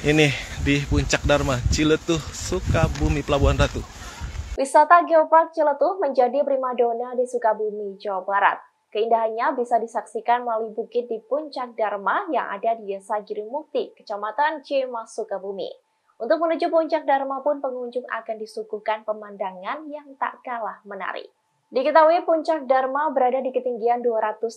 ini di Puncak Dharma, Ciletuh, Sukabumi, Pelabuhan Ratu. Wisata Geopark Ciletuh menjadi primadona di Sukabumi, Jawa Barat. Keindahannya bisa disaksikan melalui bukit di Puncak Dharma yang ada di Desa Girimukti, Kecamatan Cima Sukabumi. Untuk menuju Puncak Dharma pun pengunjung akan disuguhkan pemandangan yang tak kalah menarik. Diketahui Puncak Dharma berada di ketinggian 230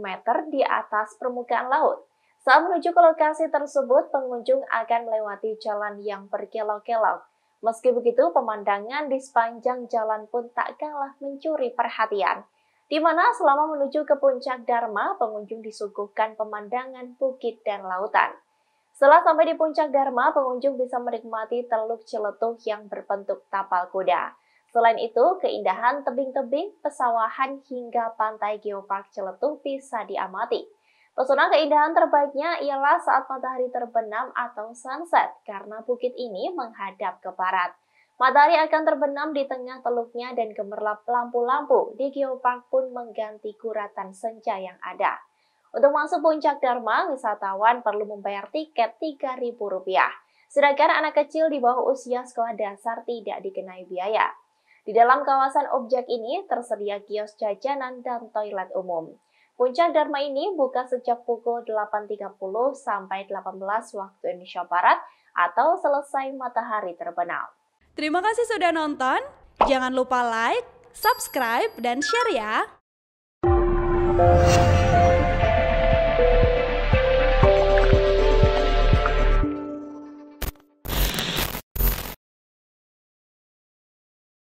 meter di atas permukaan laut. Saat menuju ke lokasi tersebut, pengunjung akan melewati jalan yang berkelok-kelok. Meski begitu, pemandangan di sepanjang jalan pun tak kalah mencuri perhatian. Di mana selama menuju ke puncak Dharma, pengunjung disuguhkan pemandangan bukit dan lautan. Setelah sampai di puncak Dharma, pengunjung bisa menikmati teluk celetuh yang berbentuk tapal kuda. Selain itu, keindahan tebing-tebing, pesawahan hingga pantai geopark celetuh bisa diamati. Pesona keindahan terbaiknya ialah saat matahari terbenam atau sunset karena bukit ini menghadap ke barat. Matahari akan terbenam di tengah teluknya dan gemerlap lampu-lampu di geopark pun mengganti guratan senja yang ada. Untuk masuk puncak Dharma, wisatawan perlu membayar tiket Rp3.000. Sedangkan anak kecil di bawah usia sekolah dasar tidak dikenai biaya. Di dalam kawasan objek ini tersedia kios jajanan dan toilet umum. Puncak Dharma ini buka sejak pukul 8.30 sampai 18 waktu Indonesia Barat atau selesai matahari terbenam. Terima kasih sudah nonton. Jangan lupa like, subscribe, dan share ya.